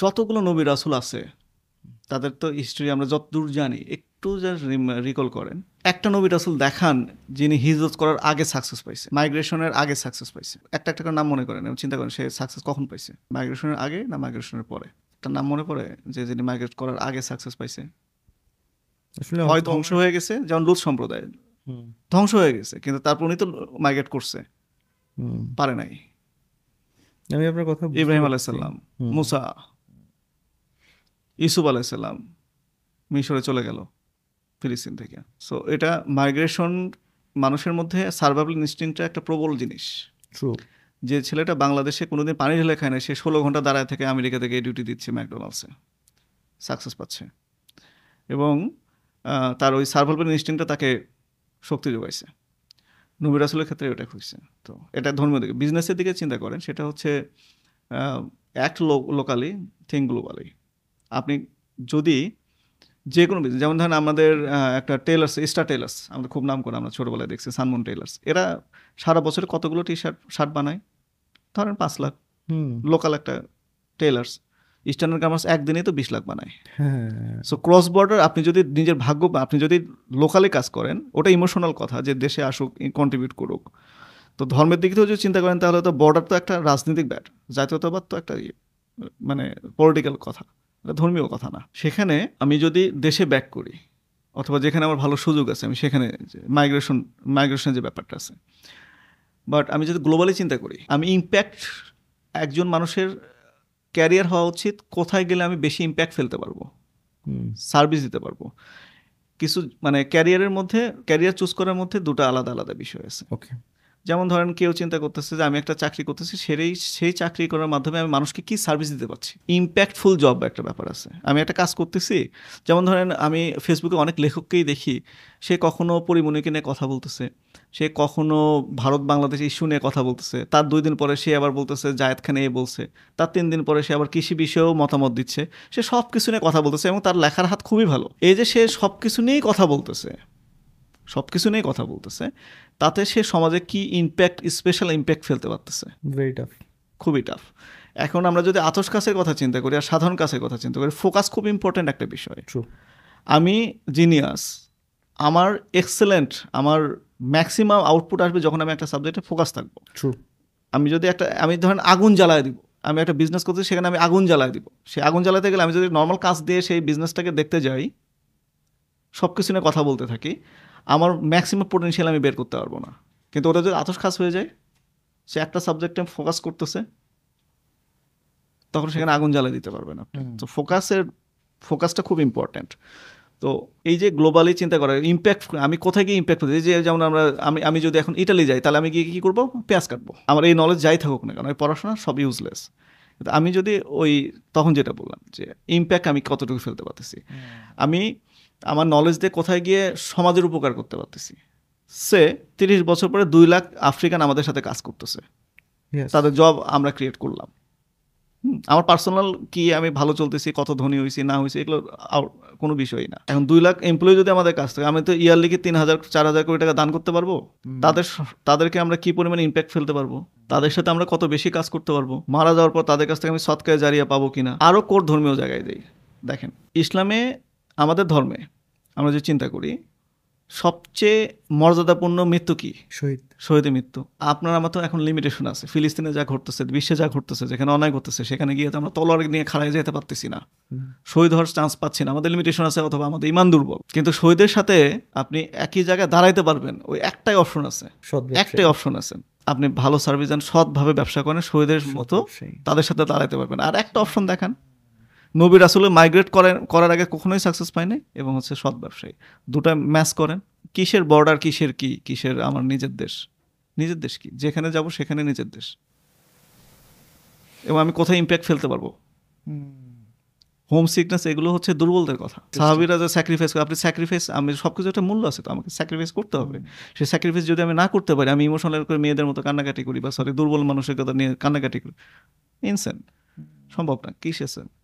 যতগুলো নবী রাসুল আছে তাদের তো হিস্ট্রি আমরা যতদূর জানি একটু যা রিকল করেন একটা নবী রাসুল দেখান যিনি হিজরত করার আগে সাকসেস পাইছে মাইগ্রেশনের আগে সাকসেস পাইছে একটা একটা করে নাম মনে করেন চিন্তা করেন সে সাকসেস কখন পাইছে মাইগ্রেশনের আগে না মাইগ্রেশনের পরে একটা নাম মনে পড়ে যে যিনি মাইগ্রেট করার আগে সাকসেস পাইছে হয় ধ্বংস হয়ে গেছে যেমন লুৎ সম্প্রদায় ধ্বংস হয়ে গেছে কিন্তু তারপর উনি তো মাইগ্রেট করছে পারে নাই আমি আপনার কথা ইব্রাহিম আলাইসাল্লাম মুসা ইসুফ আলাইসাল্লাম মিশরে চলে গেল ফিলিস্তিন থেকে সো এটা মাইগ্রেশন মানুষের মধ্যে সার্ভাইভাল ইনস্টিংটা একটা প্রবল জিনিস যে ছেলেটা বাংলাদেশে কোনোদিন পানি ঢেলে খায় না সে ষোলো ঘন্টা দাঁড়ায় থেকে আমেরিকা থেকে ডিউটি দিচ্ছে ম্যাকডোনাল্ডসে সাকসেস পাচ্ছে এবং তার ওই সার্ভাইভাল ইনস্টিংটা তাকে শক্তি যোগাইছে নবির আসলের ক্ষেত্রে ওটা খুঁজছে তো এটা ধর্মীয় দিকে বিজনেসের দিকে চিন্তা করেন সেটা হচ্ছে অ্যাক্ট লোকালি থিঙ্ক গ্লোবালি আপনি যদি যে কোনো বিজনেস যেমন ধরেন আমাদের একটা টেলার্স স্টার টেলার্স আমাদের খুব নাম করে আমরা ছোটোবেলায় দেখছি সানমুন টেলার্স এরা সারা বছরে কতগুলো টি শার্ট শার্ট বানায় ধরেন পাঁচ লাখ লোকাল একটা টেলার্স ইস্টার্ন কামার্স একদিনেই তো বিশ লাখ বানায় সো ক্রস বর্ডার আপনি যদি নিজের ভাগ্য আপনি যদি লোকালে কাজ করেন ওটা ইমোশনাল কথা যে দেশে আসুক কন্ট্রিবিউট করুক তো ধর্মের দিক থেকেও যদি চিন্তা করেন তাহলে তো বর্ডার তো একটা রাজনৈতিক ব্যাট জাতীয়তাবাদ তো একটা ইয়ে, মানে পলিটিক্যাল কথা এটা ধর্মীয় কথা না সেখানে আমি যদি দেশে ব্যাক করি অথবা যেখানে আমার ভালো সুযোগ আছে আমি সেখানে মাইগ্রেশন মাইগ্রেশনের যে ব্যাপারটা আছে বাট আমি যদি গ্লোবালি চিন্তা করি আমি ইম্প্যাক্ট একজন মানুষের ক্যারিয়ার হওয়া উচিত কোথায় গেলে আমি বেশি ইম্প্যাক্ট ফেলতে পারবো সার্ভিস দিতে পারবো কিছু মানে ক্যারিয়ারের মধ্যে ক্যারিয়ার চুজ করার মধ্যে দুটো আলাদা আলাদা বিষয় আছে ওকে যেমন ধরেন কেউ চিন্তা করতেছে যে আমি একটা চাকরি করতেছি সেই সেই চাকরি করার মাধ্যমে আমি মানুষকে কি সার্ভিস দিতে পারছি ইম্প্যাক্টফুল জব একটা ব্যাপার আছে আমি একটা কাজ করতেছি যেমন ধরেন আমি ফেসবুকে অনেক লেখককেই দেখি সে কখনো পরিমণিকে নিয়ে কথা বলতেছে সে কখনো ভারত বাংলাদেশ ইস্যু নিয়ে কথা বলতেছে তার দুই দিন পরে সে আবার বলতেছে জায়দ খানে এ বলছে তার তিন দিন পরে সে আবার কৃষি বিষয়েও মতামত দিচ্ছে সে সব কিছু নিয়ে কথা বলতেছে এবং তার লেখার হাত খুবই ভালো এই যে সে সব কিছু নিয়েই কথা বলতেছে সব কিছু নিয়ে কথা বলতেছে তাতে সে সমাজে কি ইম্প্যাক্ট স্পেশাল ইম্প্যাক্ট ফেলতে পারতেছে ভেরি টাফ খুবই টাফ এখন আমরা যদি আতস কাছের কথা চিন্তা করি আর সাধারণ কাছের কথা চিন্তা করি ফোকাস খুব ইম্পর্ট্যান্ট একটা বিষয় আমি জিনিয়াস আমার এক্সেলেন্ট আমার ম্যাক্সিমাম আউটপুট আসবে যখন আমি একটা সাবজেক্টে ফোকাস থাকবো আমি যদি একটা আমি ধরেন আগুন জ্বালায় দিব আমি একটা বিজনেস করতে সেখানে আমি আগুন জ্বালায় দিব সেই আগুন জ্বালাতে গেলে আমি যদি নর্মাল কাজ দিয়ে সেই বিজনেসটাকে দেখতে যাই সব কিছু নিয়ে কথা বলতে থাকি আমার ম্যাক্সিমাম পোটেনশিয়াল আমি বের করতে পারবো না কিন্তু ওটা যদি আতস খাস হয়ে যায় সে একটা সাবজেক্টে ফোকাস করতেছে তখন সেখানে আগুন জ্বালিয়ে দিতে পারবেন আপনি তো ফোকাসের ফোকাসটা খুব ইম্পর্ট্যান্ট তো এই যে গ্লোবালি চিন্তা করা ইম্প্যাক্ট আমি কোথায় গিয়ে ইম্প্যাক্ট হতে যে যেমন আমরা আমি আমি যদি এখন ইটালি যাই তাহলে আমি গিয়ে কী করবো পেঁয়াজ কাটবো আমার এই নলেজ যাই থাকুক না কেন এই পড়াশোনা সব ইউজলেস আমি যদি ওই তখন যেটা বললাম যে ইম্প্যাক্ট আমি কতটুকু ফেলতে পারতেছি আমি আমার নলেজ দিয়ে কোথায় গিয়ে সমাজের উপকার করতে পারতেছি সে তিরিশ বছর পরে দুই লাখ আফ্রিকান আমাদের সাথে কাজ করতেছে তাদের জব আমরা ক্রিয়েট করলাম আমার পার্সোনাল কি আমি ভালো চলতেছি কত ধনী হয়েছি না হয়েছি এগুলো কোনো বিষয়ই না এখন দুই লাখ এমপ্লয়ি যদি আমাদের কাছ থেকে আমি তো ইয়ারলি কি তিন হাজার চার হাজার কোটি টাকা দান করতে পারবো তাদের তাদেরকে আমরা কি পরিমাণে ইম্প্যাক্ট ফেলতে পারবো তাদের সাথে আমরা কত বেশি কাজ করতে পারবো মারা যাওয়ার পর তাদের কাছ থেকে আমি সৎকায় জারিয়া পাবো কিনা আরও কোর ধর্মীয় জায়গায় যাই দেখেন ইসলামে আমাদের ধর্মে আমরা যে চিন্তা করি সবচেয়ে মর্যাদাপূর্ণ মৃত্যু কি শহীদ শহীদের মৃত্যু আপনার আমার তো এখন লিমিটেশন আছে ফিলিস্তিনে যা ঘটতেছে বিশ্বে যা ঘটতেছে যেখানে অনেক ঘটতেছে সেখানে গিয়ে তো আমরা তলোয়ার নিয়ে খাড়ায় যেতে পারতেছি না শহীদ হওয়ার চান্স পাচ্ছি না আমাদের লিমিটেশন আছে অথবা আমাদের ইমান দুর্বল কিন্তু শহীদের সাথে আপনি একই জায়গায় দাঁড়াইতে পারবেন ওই একটাই অপশন আছে একটাই অপশন আছে আপনি ভালো সার্ভিস দেন সৎভাবে ব্যবসা করেন শহীদের মতো তাদের সাথে দাঁড়াইতে পারবেন আর একটা অপশন দেখান নবীর আসলে মাইগ্রেট করেন করার আগে কখনোই সাকসেস পায়নি এবং হচ্ছে সৎ ব্যবসায়ী দুটা ম্যাচ করেন কিসের বর্ডার কিসের কি কিসের আমার নিজের দেশ নিজের দেশ কি যেখানে যাব সেখানে নিজের দেশ এবং আমি কোথায় ইম্প্যাক্ট ফেলতে পারবো হোম সিকনেস এগুলো হচ্ছে দুর্বলদের কথা সাহাবিরা যে স্যাক্রিফাইস আপনি স্যাক্রিফাইস আমি সব কিছু একটা মূল্য আছে তো আমাকে স্যাক্রিফাইস করতে হবে সেই স্যাক্রিফাইস যদি আমি না করতে পারি আমি ইমোশনাল করে মেয়েদের মতো কান্নাকাটি করি বা সরি দুর্বল মানুষের কথা নিয়ে কান্নাকাটি করি ইনসেন সম্ভব না কিসেছেন